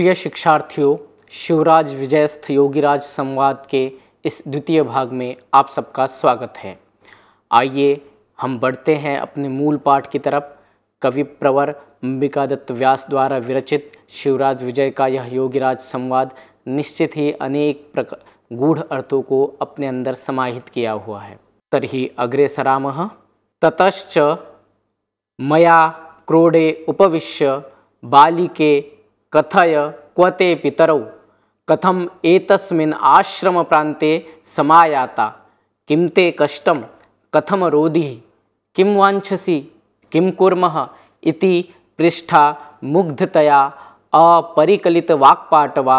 प्रिय शिक्षार्थियों शिवराज विजयस्थ योगीराज संवाद के इस द्वितीय भाग में आप सबका स्वागत है आइए हम बढ़ते हैं अपने मूल पाठ की तरफ कवि प्रवर अंबिका दत्त व्यास द्वारा विरचित शिवराज विजय का यह योगीराज संवाद निश्चित ही अनेक प्रकार गूढ़ अर्थों को अपने अंदर समाहित किया हुआ है तरी अग्रे सराम ततश्च मया क्रोडे उपविश्य बालिके कथय क्व पितरौ कथम एतस्मिन् आश्रमप्रान्ते समायाता किं ते कष्टं कथं रोदिः किं वाञ्छसि किं कुर्मः इति पृष्ठा मुग्धतया अपरिकलितवाक्पाटवा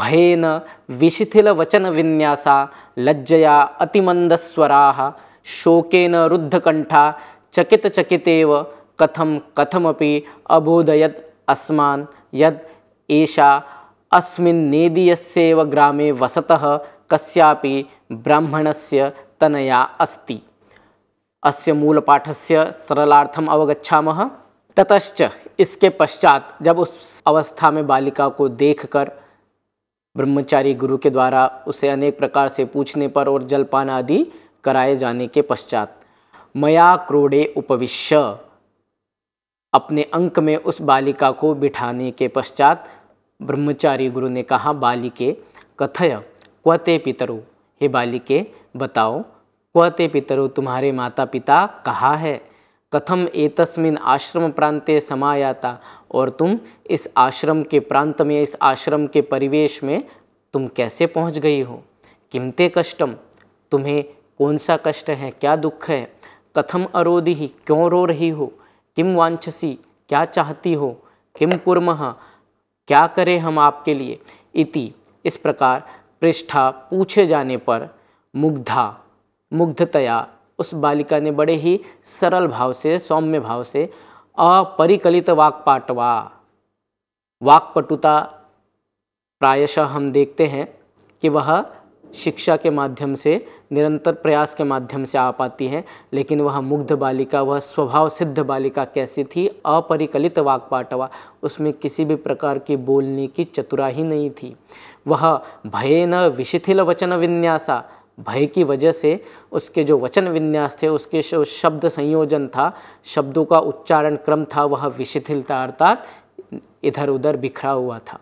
भयेन विशिथिलवचनविन्यासा लज्जया अतिमन्दस्वराः शोकेन चकित चकितचकितेव कथं कथमपि अबोधयत् अस्मान् यद् एषा अस्मिन्नेदीयस्यैव ग्रामे वसतः कस्यापि ब्राह्मणस्य तनया अस्ति अस्य मूलपाठस्य सरलार्थम अवगच्छामः ततश्च इसके पश्चात जब उस अवस्था में बालिका को देखकर ब्रह्मचारी गुरु के द्वारा उसे अनेक प्रकार से पूछने पर और जलपान आदि कराए जाने के पश्चात मया क्रोड़े उपविश्य अपने अंक में उस बालिका को बिठाने के पश्चात ब्रह्मचारी गुरु ने कहा बालिके कथय क्वते पितरो हे बालिके बताओ क्वते पितरु तुम्हारे माता पिता कहा है कथम एतस्मिन आश्रम प्रांते समायाता और तुम इस आश्रम के प्रांत में इस आश्रम के परिवेश में तुम कैसे पहुंच गई हो किमते कष्टम तुम्हें कौन सा कष्ट है क्या दुख है कथम अरोधि क्यों रो रही हो किम वांछसी क्या चाहती हो किम कुर्म क्या करें हम आपके लिए इति इस प्रकार पृष्ठा पूछे जाने पर मुग्धा मुग्धतया उस बालिका ने बड़े ही सरल भाव से सौम्य भाव से अपरिकलित वाक्पाटवा वाक्पटुता प्रायशः हम देखते हैं कि वह शिक्षा के माध्यम से निरंतर प्रयास के माध्यम से आ पाती है लेकिन वह मुग्ध बालिका वह स्वभाव सिद्ध बालिका कैसी थी अपरिकलित वाक्पाटवा उसमें किसी भी प्रकार की बोलने की चतुराही नहीं थी वह भय न विशिथिल वचन विन्यासा भय की वजह से उसके जो वचन विन्यास थे उसके जो शब्द संयोजन था शब्दों का उच्चारण क्रम था वह विशिथिल था अर्थात इधर उधर बिखरा हुआ था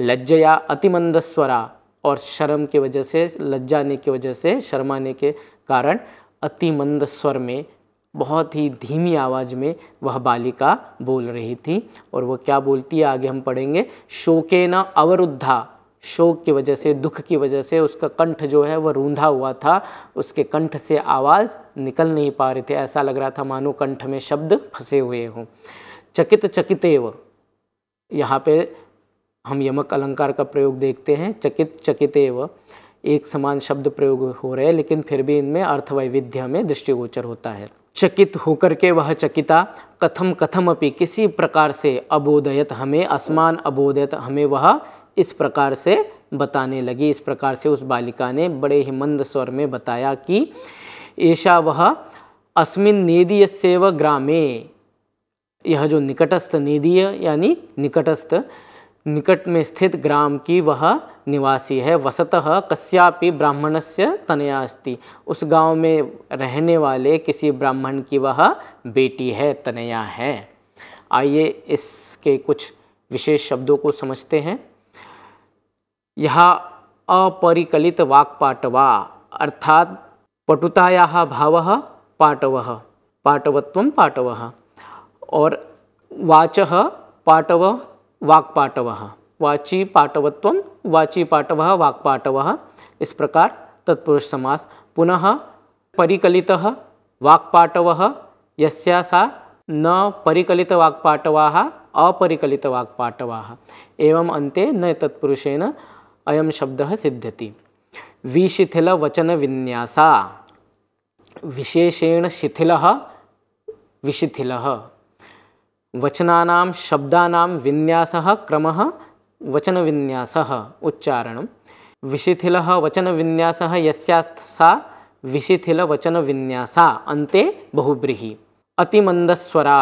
लज्जया अतिमंदस्वरा और शर्म के वजह से लज्जाने की वजह से शर्माने के कारण अति मंद स्वर में बहुत ही धीमी आवाज़ में वह बालिका बोल रही थी और वह क्या बोलती है आगे हम पढ़ेंगे शोके न अवरुद्धा शोक की वजह से दुख की वजह से उसका कंठ जो है वह रूंधा हुआ था उसके कंठ से आवाज़ निकल नहीं पा रहे थे ऐसा लग रहा था मानो कंठ में शब्द फंसे हुए हों चकित चकितेव यहाँ पे हम यमक अलंकार का प्रयोग देखते हैं चकित चकित व एक समान शब्द प्रयोग हो रहे हैं लेकिन फिर भी इनमें अर्थ वैविध्य में दृष्टिगोचर होता है चकित होकर के वह चकिता कथम कथम अपनी किसी प्रकार से अबोधयत हमें असमान अबोधयत हमें वह इस प्रकार से बताने लगी इस प्रकार से उस बालिका ने बड़े ही मंद स्वर में बताया कि ऐसा वह अस्मिन नेदीय सेव ग्रामे यह जो निकटस्थ नेदीय यानी निकटस्थ निकट में स्थित ग्राम की वह निवासी है वसतः कस्यापि ब्राह्मणस्य तनया अस्ति उस गांव में रहने वाले किसी ब्राह्मण की वह बेटी है तनया है आइए इसके कुछ विशेष शब्दों को समझते हैं यह अपरिकलित वाक्पाटवा अर्थात पटुताया भाव पाटव पाटवत्व पाटव और वाच पाटव वाक्पाटव वाची पाटवत्व वाची पाटव वाक्पाटव इस प्रकार तत्पुरुष समास पुनः परिकलित वाक्पाटव यस्या सा न परिकलित वाक्पाटवा अपरिकलित वाक्पाटवा एवं अन्ते न तत्पुरुषेण अयम शब्द सिद्ध्यति विशिथिल वचन विन्यासा विशेषेण शिथिल विशिथिल वचना वचनानां शब्दानां विन्यासः क्रमः वचनविन्यासः उच्चारणं विशिथिलः वचनविन्यासः यस्यास्त् सा विशिथिलवचनविन्यासा अन्ते बहुव्रीहि अतिमंदस्वरा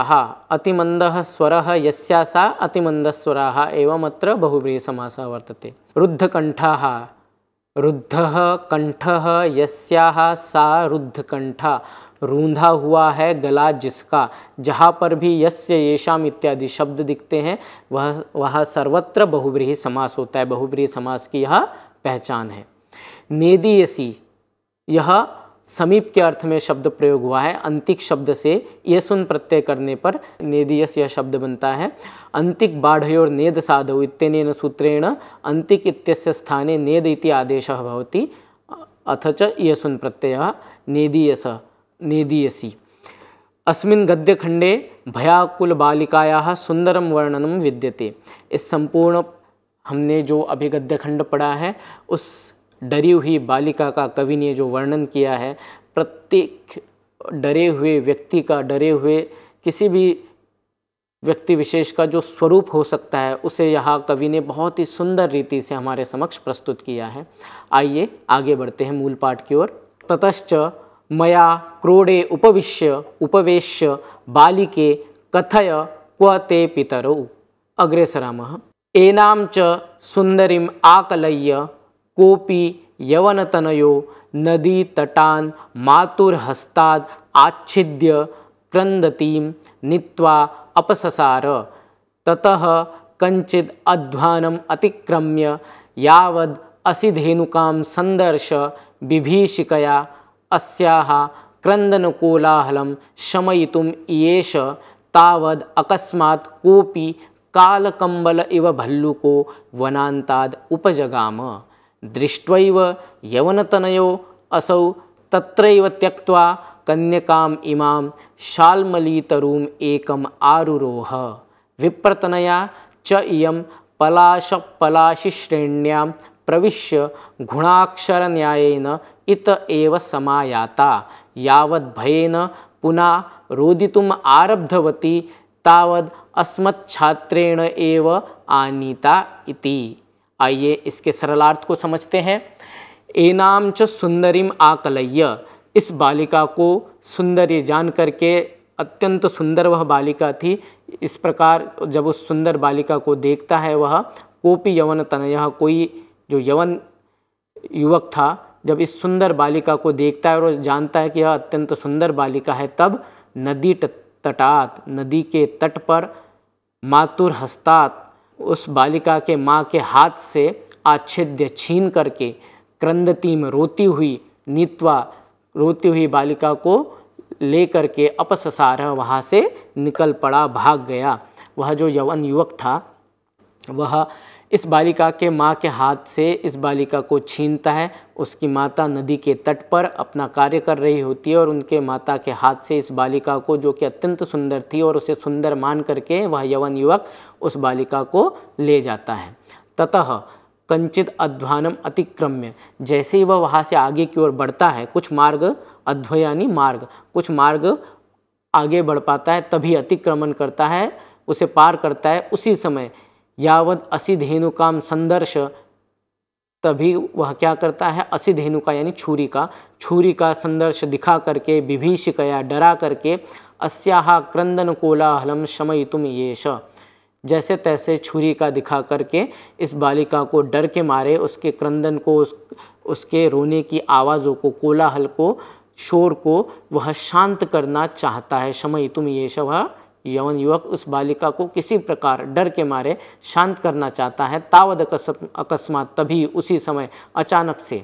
अतिमन्दः स्वरः यस्या सा अतिमन्दस्वराः एवमत्र बहुव्रीहिसमासः वर्तते रुद्धकण्ठाः रुद्धः कण्ठः यस्याः सा रुद्धकण्ठा रूंधा हुआ है गला जिसका जहाँ पर भी यस्य येषाम इत्यादि शब्द दिखते हैं वह वह सर्वत्र बहुब्रीही समास होता है बहुब्रीही समास की यह पहचान है नेदीयसी यह समीप के अर्थ में शब्द प्रयोग हुआ है अंतिक शब्द से ये सुन प्रत्यय करने पर नेदियस यह शब्द बनता है अंतिक बाढ़ोर नेद साधव इतने सूत्रेण अंतिक इत्यस्य स्थाने नेद इति आदेश होती अथ च ये सुन प्रत्यय नेदीयस नेदीयसी अस्मिन् भयाकुल बालिकाया सुंदरम वर्णनम विद्यते इस संपूर्ण हमने जो अभी गद्यखंड पढ़ा है उस डरी हुई बालिका का कवि ने जो वर्णन किया है प्रत्येक डरे हुए व्यक्ति का डरे हुए किसी भी व्यक्ति विशेष का जो स्वरूप हो सकता है उसे यह कवि ने बहुत ही सुंदर रीति से हमारे समक्ष प्रस्तुत किया है आइए आगे बढ़ते हैं मूल पाठ की ओर ततश्च मया क्रोडे उपविश्य उपवेश्य बालिके कथय क्व ते पितरौ अग्रेसरामः एनां च सुन्दरीम् आकलय्य कोऽपि यवनतनयो नदीतटान् मातुर्हस्ताद् आच्छिद्य क्रन्दतीं नीत्वा अपससार ततः कञ्चिद् अध्वानम् अतिक्रम्य यावद् असिधेनुकां सन्दर्श बिभीषिकया अस्याः क्रन्दनकोलाहलं शमयितुम् इयेष तावद् अकस्मात् इव भल्लुको वनाताद उपजगाम दृष्ट यवनतनयो असौ त्र त्यक्त्वा कन्यकाम् इमां शाल्मलीतरुम् आरुरोह विप्रतनया च इयं प्रविश्य घुणाक्षरन्यायेन इत एव समायाता भयेन पुनः रोदितुम आरब्धवती तावद अस्मच्छात्रेण एव आनीता इति आइए इसके सरलार्थ को समझते हैं एनाम च सुंदरीम आकलय्य इस बालिका को सुंदर जान करके अत्यंत सुंदर वह बालिका थी इस प्रकार जब उस सुंदर बालिका को देखता है वह कोपी यवन तनय कोई जो यवन युवक था जब इस सुंदर बालिका को देखता है और जानता है कि यह अत्यंत सुंदर बालिका है तब नदी तटात नदी के तट पर मातुर हस्तात उस बालिका के माँ के हाथ से आच्छेद्य छीन करके क्रंदती में रोती हुई नीतवा रोती हुई बालिका को ले करके अपससार वहाँ से निकल पड़ा भाग गया वह जो यवन युवक था वह इस बालिका के माँ के हाथ से इस बालिका को छीनता है उसकी माता नदी के तट पर अपना कार्य कर रही होती है और उनके माता के हाथ से इस बालिका को जो कि अत्यंत सुंदर थी और उसे सुंदर मान करके वह यवन युवक उस बालिका को ले जाता है ततः कंचित अध्वानम अतिक्रम्य जैसे ही वह वहाँ से आगे की ओर बढ़ता है कुछ मार्ग अध्वयानी मार्ग कुछ मार्ग आगे बढ़ पाता है तभी अतिक्रमण करता है उसे पार करता है उसी समय यावद धेनु काम संदर्श तभी वह क्या करता है धेनु का यानी छुरी का छुरी का संदर्श दिखा करके विभीषिकया डरा करके अस्याहा क्रंदन कोलाहलम शमय तुम ये जैसे तैसे छुरी का दिखा करके इस बालिका को डर के मारे उसके क्रंदन को उस, उसके रोने की आवाज़ों को कोलाहल को शोर को वह शांत करना चाहता है शमय तुम ये वह यवन युवक उस बालिका को किसी प्रकार डर के मारे शांत करना चाहता है तावद अकस्मात तभी उसी समय अचानक से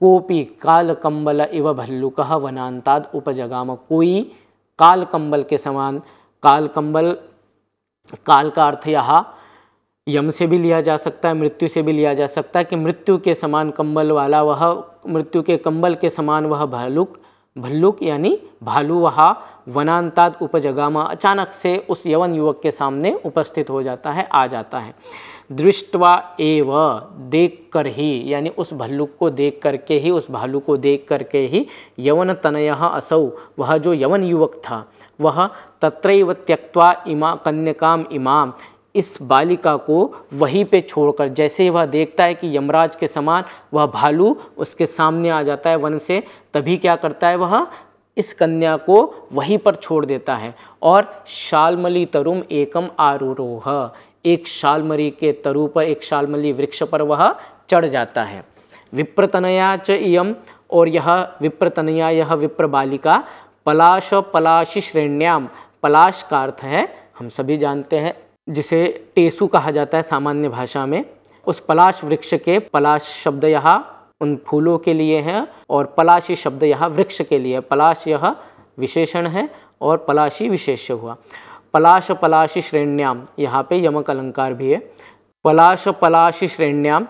कोपी काल कम्बल इव भल्लुक वनांताद उपजगाम कोई काल कम्बल के समान काल कम्बल काल का अर्थ यहाँ यम से भी लिया जा सकता है मृत्यु से भी लिया जा सकता है कि मृत्यु के समान कंबल वाला वह मृत्यु के कम्बल के समान वह भालुक भल्लुक यानी भालू वहा उपजगा उपजगामा अचानक से उस यवन युवक के सामने उपस्थित हो जाता है आ जाता है दृष्टवा एव देख कर ही यानी उस भल्लुक को देख करके ही उस भालू को देख करके ही यवन तनय असौ वह जो यवन युवक था वह तत्र त्यक्वा इमा काम इमाम इस बालिका को वहीं पे छोड़कर जैसे ही वह देखता है कि यमराज के समान वह भालू उसके सामने आ जाता है वन से तभी क्या करता है वह इस कन्या को वहीं पर छोड़ देता है और शालमली तरुम एकम आरूरोह एक शालमरी के तरु पर एक शालमली वृक्ष पर वह चढ़ जाता है विप्रतनया च इम और यह विप्रतनया यह विप्र बालिका पलाश पलाशी श्रेण्याम पलाश का अर्थ है हम सभी जानते हैं जिसे टेसु कहा जाता है सामान्य भाषा में उस पलाश वृक्ष के पलाश शब्द यह उन फूलों के लिए है और पलाशी शब्द यह वृक्ष के लिए पलाश यह विशेषण है और पलाशी विशेष्य हुआ पलाश पलाशी श्रेण्याम यहाँ पे यमक अलंकार भी है पलाश पलाशी श्रेण्याम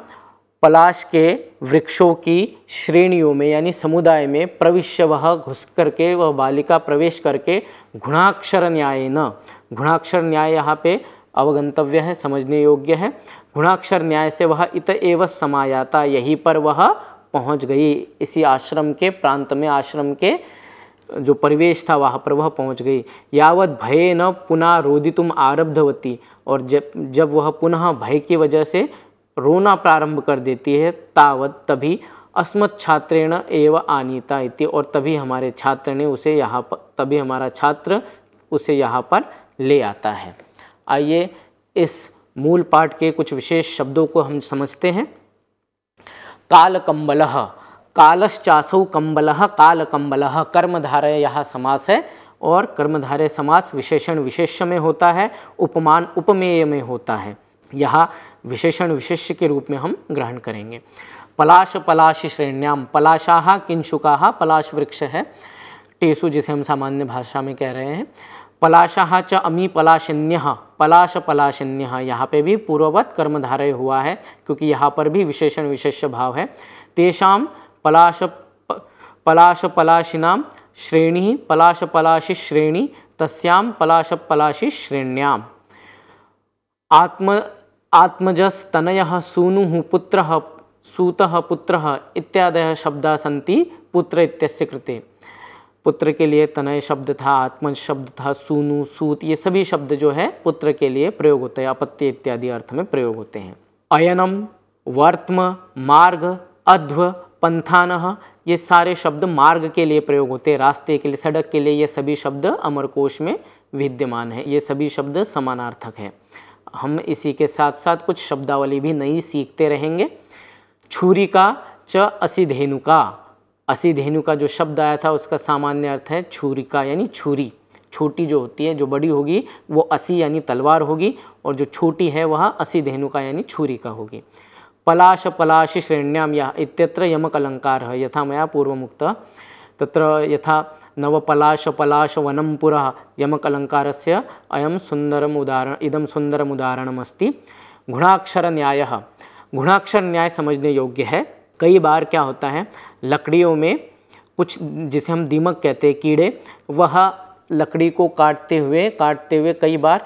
पलाश के वृक्षों की श्रेणियों में यानी समुदाय में प्रविश्य वह घुस करके वह बालिका प्रवेश करके घुणाक्षर न्याय न घुणाक्षर न्याय यहाँ पे अवगंतव्य है समझने योग्य है गुणाक्षर न्याय से वह इत एव समायाता यहीं पर वह पहुंच गई इसी आश्रम के प्रांत में आश्रम के जो परिवेश था वहाँ पर वह पहुँच गई यावत भय न पुनः तुम आरब्धवती और जब जब वह पुनः भय की वजह से रोना प्रारंभ कर देती है तावत तभी अस्मत् छात्रेण एव आनीता इति और तभी हमारे छात्र ने उसे यहाँ पर तभी हमारा छात्र उसे यहाँ पर ले आता है आइए इस मूल पाठ के कुछ विशेष शब्दों को हम समझते हैं काल कम्बल कालश्चासौ कम्बल काल कम्बल कर्मधारय यह समास है और कर्मधारय समास विशेषण विशेष्य में होता है उपमान उपमेय में होता है यह विशेषण विशेष्य के रूप में हम ग्रहण करेंगे पलाश पलाश श्रेण्याम पलाशाह किंशुका पलाश वृक्ष है टेसु जिसे हम सामान्य भाषा में कह रहे हैं पलाशाह च अमी पलाशन्य पलाश पलाशन्य यहाँ पे भी पूर्ववत कर्मधारय हुआ है क्योंकि यहाँ पर भी विशेषण विशेष भाव है तेषा पलाश पलाश पलाशिना श्रेणी पलाश पलाशी श्रेणी तस्याम पलाश पलाशी श्रेण्याम आत्म आत्मजस्तनय सूनु पुत्र सूत पुत्र इत्यादय शब्द सी पुत्र इत्यस्य कृते पुत्र के लिए तनय शब्द था आत्म शब्द था सूनु सूत ये सभी शब्द जो है पुत्र के लिए प्रयोग होते हैं अपत्य इत्यादि अर्थ में प्रयोग होते हैं अयनम वर्त्म मार्ग अध्व पंथान ये सारे शब्द मार्ग के लिए प्रयोग होते हैं रास्ते के लिए सड़क के लिए ये सभी शब्द अमरकोश में विद्यमान है ये सभी शब्द समानार्थक हैं हम इसी के साथ साथ कुछ शब्दावली भी नई सीखते रहेंगे छुरी का च धेनु का असी धेनु का जो शब्द आया था उसका सामान्य अर्थ है छुरिका यानी छुरी छोटी जो होती है जो बड़ी होगी वो असी यानी तलवार होगी और जो छोटी है वह असी धेनु का यानी छुरी का होगी पलाश पलाश श्रेण्याम यह इत्यत्र यमक अलंकार है यथा मया मुक्त तत्र यथा नवपलाश पलाश वनम पुरा यमक अलंकार से अयम सुंदरम उदाहरण इदम सुंदरम उदाहरणमस्ति गुणाक्षर न्याय गुणाक्षर न्याय समझने योग्य है कई बार क्या होता है लकड़ियों में कुछ जिसे हम दीमक कहते हैं कीड़े वह लकड़ी को काटते हुए काटते हुए कई बार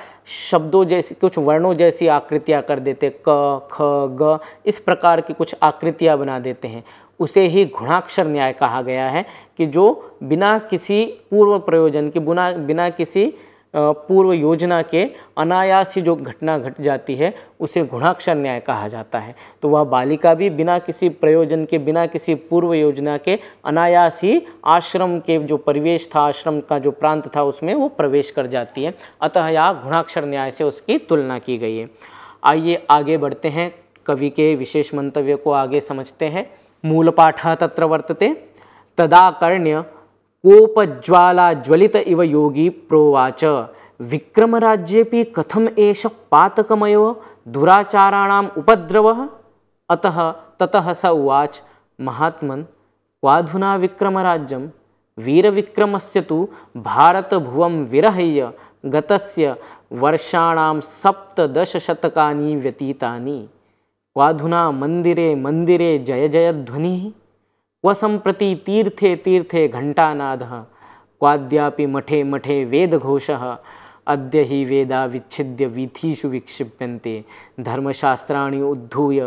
शब्दों जैसे कुछ वर्णों जैसी आकृतियाँ कर देते क ख ग इस प्रकार की कुछ आकृतियाँ बना देते हैं उसे ही घुणाक्षर न्याय कहा गया है कि जो बिना किसी पूर्व प्रयोजन के बिना बिना किसी पूर्व योजना के अनायास ही जो घटना घट जाती है उसे गुणाक्षर न्याय कहा जाता है तो वह बालिका भी बिना किसी प्रयोजन के बिना किसी पूर्व योजना के अनायास ही आश्रम के जो परिवेश था आश्रम का जो प्रांत था उसमें वो प्रवेश कर जाती है अतः यह गुणाक्षर न्याय से उसकी तुलना की गई है आइए आगे बढ़ते हैं कवि के विशेष मंतव्य को आगे समझते हैं मूल पाठ तत्र वर्तते तदाकर्ण्य ज्वलित इव योगी प्रोवाच विक्रमराज्ये कथम एष पातकमय दुराचाराण उपद्रव अतः ततः स उवाच महात्म क्वाधुना वीर विक्रम से तो भारतभुवं विरह्य गतस्य वर्षाण सप्तशतका व्यतीता क्वाधुना मंदरे मन्दिरे जय ध्वनि वसंप्रति तीर्थे तीर्थे घंटानाद क्वाद्यापि मठे मठे वेदघोष अद्य ही वेदा विच्छिद्य वीथीषु विक्षिप्यन्ते धर्मशास्त्राणि उद्धूय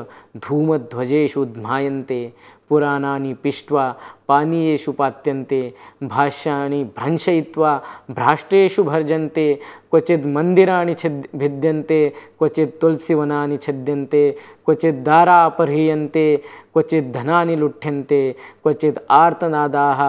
धूमध्वजेषु उद्मायन्ते पुराणा पिष्ट्वा पानीयु पात्यन्ते भाष्या भ्रंशय्वा भ्राष्ट्रेशु भर्जन्ते क्वचि मंदरा छिद् भिद्यन्ते क्वचित् तुलसीवनानि छिद्यन्ते क्वचिद् दारा क्वचि क्वचित् धनानि लुठ्यन्ते क्वचित् आर्तनादाः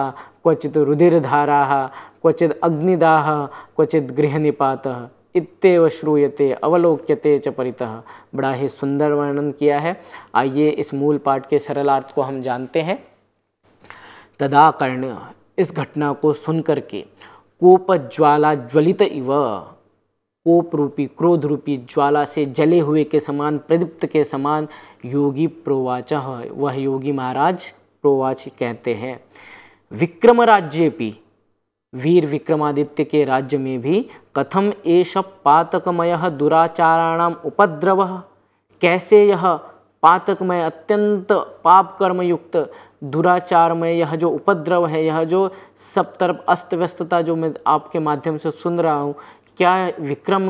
क्वचित् रुधिरधाराः क्वचिद् अग्निदाहः गृह गृहनिपातः इतव श्रूयते अवलोक्यते च परितः बड़ा ही सुंदर वर्णन किया है आइए इस मूल पाठ के सरल अर्थ को हम जानते हैं तदा कर्ण इस घटना को सुनकर के कोप ज्वाला ज्वलित इव कोप रूपी क्रोध रूपी ज्वाला से जले हुए के समान प्रदीप्त के समान योगी प्रोवाच वह योगी महाराज प्रोवाच कहते हैं विक्रम राज्य भी वीर विक्रमादित्य के राज्य में भी कथम एष पातकमय दुराचाराण उपद्रव कैसे यह पातकमय अत्यंत पाप कर्मयुक्त दुराचारमय यह जो उपद्रव है यह जो सब तरफ अस्त व्यस्तता जो मैं आपके माध्यम से सुन रहा हूँ क्या विक्रम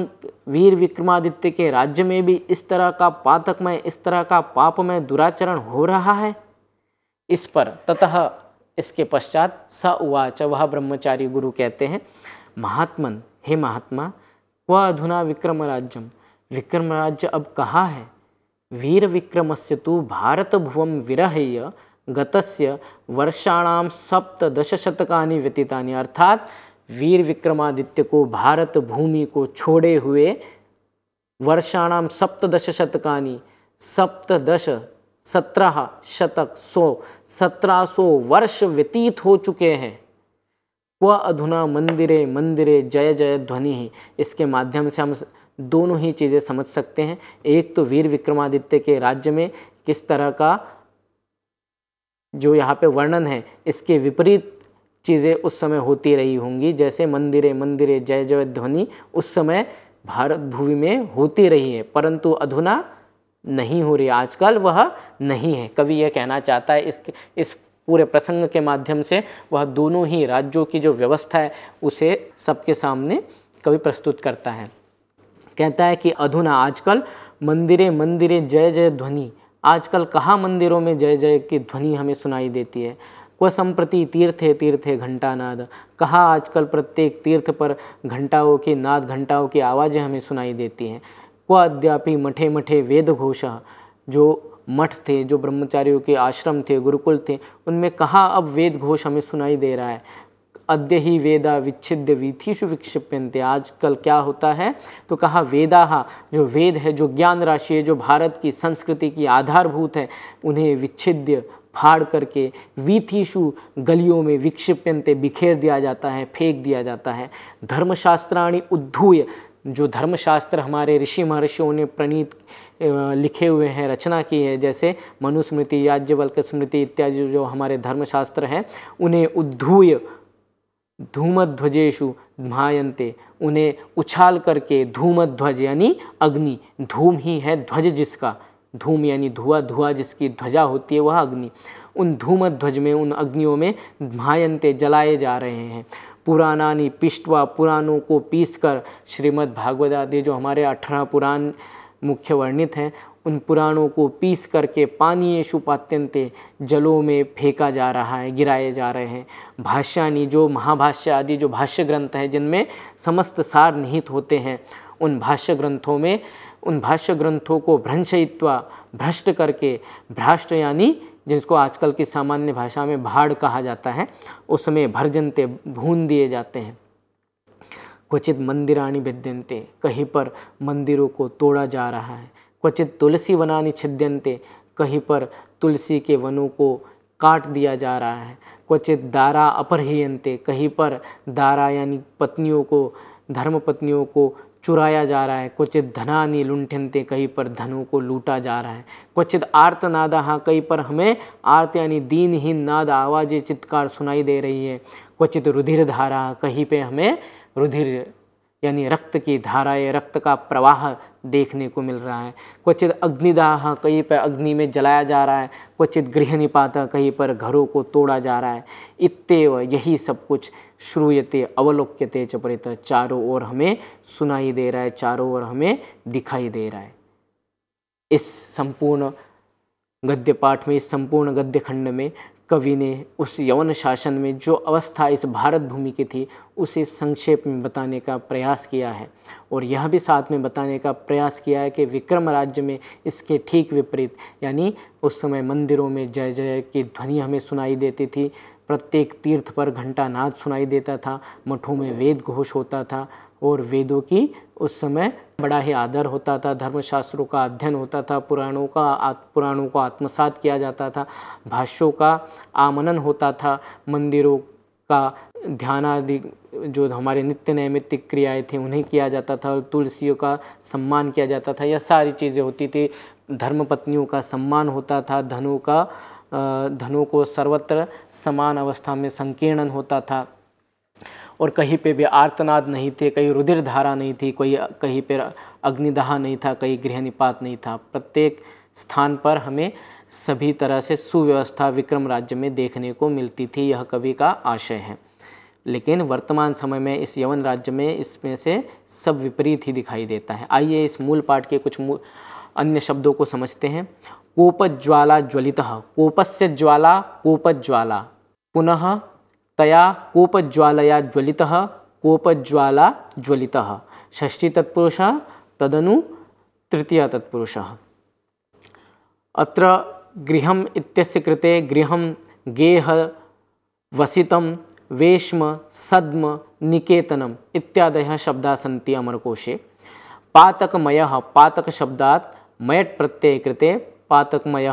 वीर विक्रमादित्य के राज्य में भी इस तरह का पातकमय इस तरह का पापमय दुराचरण हो रहा है इस पर ततः इसके पश्चात स उवाच वह ब्रह्मचारी गुरु कहते हैं महात्मन हे महात्मा वह अधुना विक्रम राज्यम विक्रम राज्य अब कहाँ है वीर से तो भारत भुवम विरहय गतस्य वर्षाणाम शतका व्यतीता अर्थात वीर विक्रमादित्य को भारत भूमि को छोड़े हुए वर्षाणाम सप्तश शतका सप्तश सत्रह शतक सौ सत्रह वर्ष व्यतीत हो चुके हैं वह अधुना मंदिरे मंदिरे जय जय ध्वनि ही इसके माध्यम से हम दोनों ही चीज़ें समझ सकते हैं एक तो वीर विक्रमादित्य के राज्य में किस तरह का जो यहाँ पे वर्णन है इसके विपरीत चीज़ें उस समय होती रही होंगी जैसे मंदिरे मंदिरे जय जय ध्वनि उस समय भारत भूमि में होती रही है परंतु अधुना नहीं हो रही आजकल वह नहीं है कवि यह कहना चाहता है इस इस पूरे प्रसंग के माध्यम से वह दोनों ही राज्यों की जो व्यवस्था है उसे सबके सामने कवि प्रस्तुत करता है कहता है कि अधुना आजकल मंदिरे मंदिरे जय जय ध्वनि आजकल कहाँ मंदिरों में जय जय की ध्वनि हमें सुनाई देती है क्व संप्रति तीर्थे तीर्थे घंटानाद कहाँ आजकल प्रत्येक तीर्थ पर घंटाओं की नाद घंटाओं की आवाज़ें हमें सुनाई देती हैं व अद्यापि मठे मठे वेद घोषा जो मठ थे जो ब्रह्मचारियों के आश्रम थे गुरुकुल थे उनमें कहा अब वेद घोष हमें सुनाई दे रहा है अद्य ही वेदा विच्छिद्य वीथिषु विक्षिप्यंते आजकल क्या होता है तो कहा वेदाहा जो वेद है जो ज्ञान राशि है जो भारत की संस्कृति की आधारभूत है उन्हें विच्छिद्य फाड़ करके वीथिषु गलियों में विक्षिप्यंते बिखेर दिया जाता है फेंक दिया जाता है धर्मशास्त्राणी उद्धूय जो धर्मशास्त्र हमारे ऋषि महर्षियों ने प्रणीत लिखे हुए हैं रचना की है जैसे मनुस्मृति याज्ञवल्क स्मृति इत्यादि जो हमारे धर्मशास्त्र हैं उन्हें उद्धूय धूमध्वजेशु ध्मायन्ते उन्हें उछाल करके धूमध्वज यानी अग्नि धूम ही है ध्वज जिसका धूम यानी धुआ धुआ जिसकी ध्वजा होती है वह अग्नि उन धूमध्वज में उन अग्नियों में धमायंते जलाए जा रहे हैं पुराणानि पिष्टवा पुराणों को पीस कर श्रीमद् भागवत आदि जो हमारे अठारह पुराण मुख्य वर्णित हैं उन पुराणों को पीस करके पानीयेशु शुपात्यंत जलों में फेंका जा रहा है गिराए जा रहे हैं भाष्यानी जो महाभाष्य आदि जो भाष्य ग्रंथ हैं जिनमें समस्त सार निहित होते हैं उन भाष्य ग्रंथों में उन भाष्य ग्रंथों को भ्रंशयित्वा भ्रष्ट करके भ्रष्ट यानी जिसको आजकल की सामान्य भाषा में भाड़ कहा जाता है उसमें भरजनते भून दिए जाते हैं क्वचित मंदिराणी भिद्यंते कहीं पर मंदिरों को तोड़ा जा रहा है क्वचित तुलसी वनानी छिद्यंते कहीं पर तुलसी के वनों को काट दिया जा रहा है क्वचित दारा अपरहीयंते कहीं पर दारा यानी पत्नियों को धर्म पत्नियों को चुराया जा रहा है क्वचित धनानी लुंठनते कहीं पर धनों को लूटा जा रहा है क्वचित आर्तनादा हाँ कहीं पर हमें आर्त यानी दीनहीन नाद आवाज़ें चित्कार सुनाई दे रही है क्वचित रुधिर धारा कहीं पे हमें रुधिर यानी रक्त की धाराएं रक्त का प्रवाह देखने को मिल रहा है क्वचित अग्निदाह कहीं पर अग्नि में जलाया जा रहा है क्वचित गृह निपात कहीं पर घरों को तोड़ा जा रहा है इतव यही सब कुछ श्रूयते अवलोक्यते चपरित चारों ओर हमें सुनाई दे रहा है चारों ओर हमें दिखाई दे रहा है इस संपूर्ण गद्य पाठ में इस संपूर्ण गद्य खंड में कवि ने उस यवन शासन में जो अवस्था इस भारत भूमि की थी उसे संक्षेप में बताने का प्रयास किया है और यह भी साथ में बताने का प्रयास किया है कि विक्रम राज्य में इसके ठीक विपरीत यानी उस समय मंदिरों में जय जय की ध्वनि हमें सुनाई देती थी प्रत्येक तीर्थ पर घंटा नाद सुनाई देता था मठों में वेद घोष होता था और वेदों की उस समय बड़ा ही आदर होता था धर्मशास्त्रों का अध्ययन होता था पुराणों का पुराणों को आत्मसात किया जाता था भाष्यों का आमनन होता था मंदिरों का ध्यान आदि जो हमारे नित्य नैमित्तिक क्रियाएं थी उन्हें किया जाता था और तुलसियों का सम्मान किया जाता था यह सारी चीज़ें होती थी धर्मपत्नियों का सम्मान होता था धनों का धनों को सर्वत्र समान अवस्था में संकीर्णन होता था और कहीं पे भी आर्तनाद नहीं थे कहीं रुधिर धारा नहीं थी कोई कहीं पर अग्निदाह नहीं था कहीं गृह निपात नहीं था प्रत्येक स्थान पर हमें सभी तरह से सुव्यवस्था विक्रम राज्य में देखने को मिलती थी यह कवि का आशय है लेकिन वर्तमान समय में इस यवन राज्य में इसमें से सब विपरीत ही दिखाई देता है आइए इस मूल पाठ के कुछ अन्य शब्दों को समझते हैं कूपज्वाला ज्वलि कोपस्य ज्वाला कूपज्वाला पुनः तया कूपज्वालया ज्वलि कूपज्वाला ज्वलि षष्ठी तत्पुरुष तदनु तृतीय तत्पुरुष अत्र गृह कृते गृह गेह वसी वेश्म सद्म निकेतन इत्यादय शब्द सी अमरकोशे पातकमय पातकशब्द मयट प्रत्यय कृते पातकमय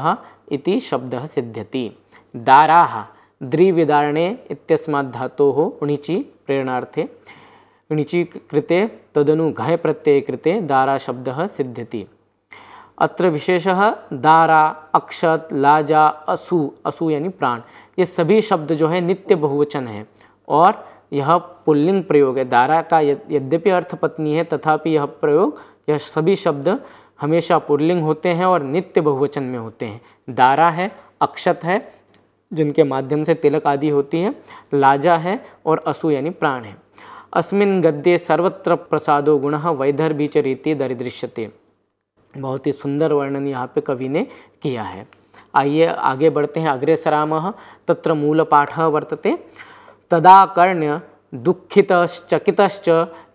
शब्द सिद्ध्य दारा द्रिविदारणे द्विविदारणे इत्यस्मात् उणिचि प्रेरणार्थे उणिचि कृते तदनु घय प्रत्यय कृते शब्द सिद्ध्यति अत्र विशेष दारा अक्षत लाजा असु असु यानी प्राण ये सभी शब्द जो है नित्य बहुवचन है और यह पुल्लिंग प्रयोग है दारा का यद्यपि अर्थ पत्नी है तथापि यह प्रयोग यह सभी शब्द हमेशा पुरलिंग होते हैं और नित्य बहुवचन में होते हैं दारा है अक्षत है जिनके माध्यम से तिलक आदि होती है लाजा है और असु यानी प्राण है अस्मिन गद्य सर्वत्र प्रसादो गुण वैधर बीच रीति दरिदृश्यते बहुत ही सुंदर वर्णन यहाँ पे कवि ने किया है आइए आगे बढ़ते हैं अग्रेसराम तत्र मूल पाठ वर्तते कर्ण्य दुःखितश्चकितश्च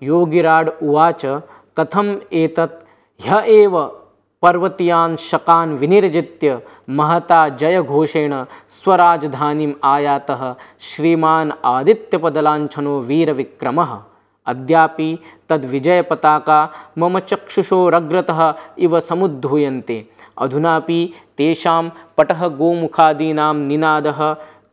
योगिराड उवाच कथम एतत् ह्य एव पर्वतीयान् शकान् महता जयघोषेण स्वराजधानीम् आयातः श्रीमान् आदित्यपदलाञ्छनो वीरविक्रमः अद्यापि तद्विजयपताका मम चक्षुषो रग्रत इव समुद्धूयन्ते अधुनापि तेषां पटः गोमुखादीनां निनादः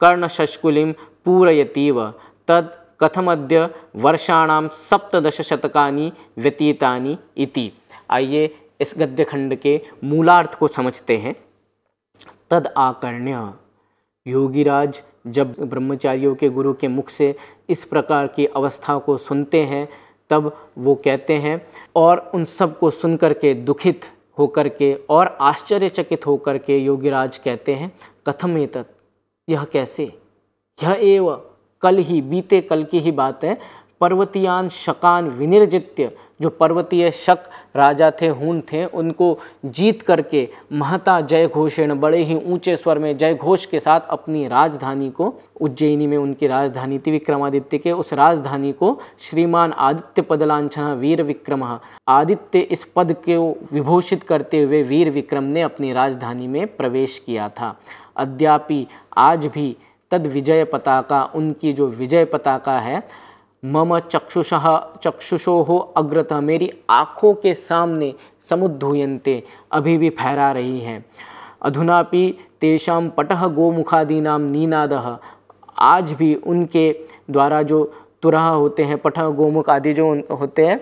कर्णशष्कुलिं पूरयतीव तत् कथमद्य वर्षाणां सप्तदशशतकानि व्यतीतानि इति आइए इस गद्य खंड के मूलार्थ को समझते हैं तद आकर्ण्य योगीराज जब ब्रह्मचारियों के गुरु के मुख से इस प्रकार की अवस्था को सुनते हैं तब वो कहते हैं और उन सब को सुन कर के दुखित होकर के और आश्चर्यचकित होकर के योगीराज कहते हैं कथम एतत् यह कैसे यह एव कल ही बीते कल की ही बात है पर्वतीयान शकान विनिर्जित्य जो पर्वतीय शक राजा थे हून थे उनको जीत करके महता जय घोषण बड़े ही ऊंचे स्वर में जय घोष के साथ अपनी राजधानी को उज्जैनी में उनकी राजधानी थी विक्रमादित्य के उस राजधानी को श्रीमान आदित्य पदलांछना वीर विक्रम आदित्य इस पद को विभूषित करते हुए वीर विक्रम ने अपनी राजधानी में प्रवेश किया था अद्यापि आज भी तद विजय पताका उनकी जो विजय पताका है मम चक्षुषः चक्षुषोः अग्रता मेरी आँखों के सामने समुद्धूयते अभी भी फहरा रही हैं भी तेषा पट गोमुखादीना नीनाद आज भी उनके द्वारा जो तुरह होते हैं पटह गोमुख आदि जो होते हैं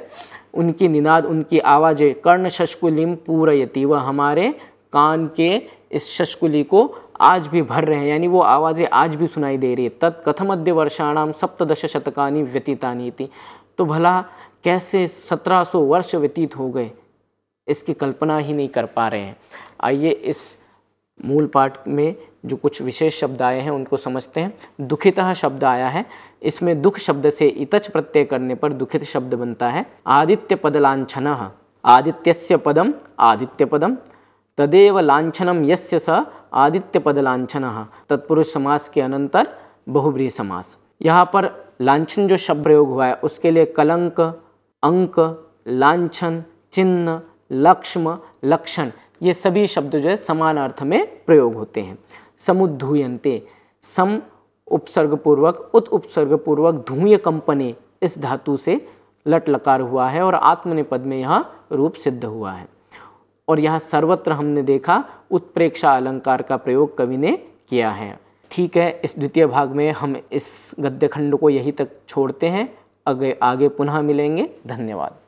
उनकी निनाद उनकी आवाज़ें कर्ण शशकुलिम पूरयती वह हमारे कान के इस शशकुली को आज भी भर रहे हैं यानी वो आवाज़ें आज भी सुनाई दे रही है तत् अद्य वर्षाणाम सप्तश शतकानी व्यतीतानी थी तो भला कैसे सत्रह सौ वर्ष व्यतीत हो गए इसकी कल्पना ही नहीं कर पा रहे हैं आइए इस मूल पाठ में जो कुछ विशेष शब्द आए हैं उनको समझते हैं दुखित शब्द आया है इसमें दुख शब्द से इतच प्रत्यय करने पर दुखित शब्द बनता है आदित्य पद लाछन आदित्य पदम आदित्य पदम तदेव लाछनम यस्य स आदित्यपद लाछन तत्पुरुष समास के अनंतर बहुब्रीही समास यहाँ पर लाछन जो शब्द प्रयोग हुआ है उसके लिए कलंक अंक लाछन चिन्ह लक्ष्म लक्षण ये सभी शब्द जो है समान अर्थ में प्रयोग होते हैं समुद्धूयते सम उपसर्गपूर्वक उत उपसर्गपूर्वक धूय कंपने इस धातु से लट लकार हुआ है और आत्मनिपद में यह रूप सिद्ध हुआ है और यहाँ सर्वत्र हमने देखा उत्प्रेक्षा अलंकार का प्रयोग कवि ने किया है ठीक है इस द्वितीय भाग में हम इस गद्य खंड को यहीं तक छोड़ते हैं अगे आगे पुनः मिलेंगे धन्यवाद